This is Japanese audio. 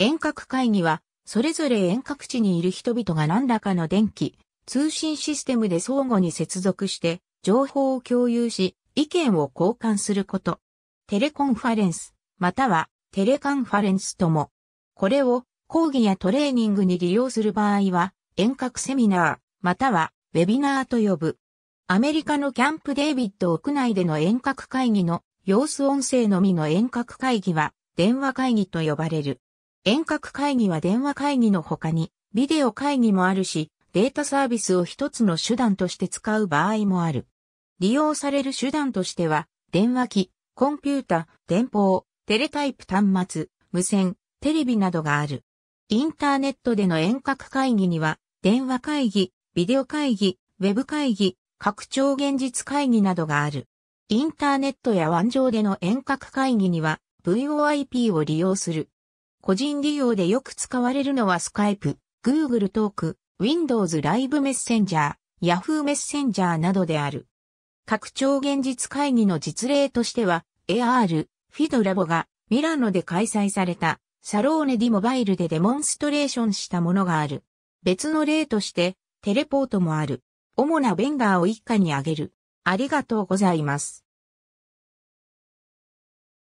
遠隔会議は、それぞれ遠隔地にいる人々が何らかの電気、通信システムで相互に接続して、情報を共有し、意見を交換すること。テレコンファレンス、またはテレカンファレンスとも。これを講義やトレーニングに利用する場合は、遠隔セミナー、またはウェビナーと呼ぶ。アメリカのキャンプデービッド屋内での遠隔会議の様子音声のみの遠隔会議は電話会議と呼ばれる。遠隔会議は電話会議の他に、ビデオ会議もあるし、データサービスを一つの手段として使う場合もある。利用される手段としては、電話機、コンピュータ、電報、テレタイプ端末、無線、テレビなどがある。インターネットでの遠隔会議には、電話会議、ビデオ会議、ウェブ会議、拡張現実会議などがある。インターネットやワン上での遠隔会議には、VoIP を利用する個人利用でよく使われるのはスカイプ、Google トーク、Windows ライブメッセンジャー、Yahoo メッセンジャーなどである。拡張現実会議の実例としては、AR、フィドラボがミラノで開催されたサローネディモバイルでデモンストレーションしたものがある。別の例として、テレポートもある。主なベンダーを一家に挙げる。ありがとうございます。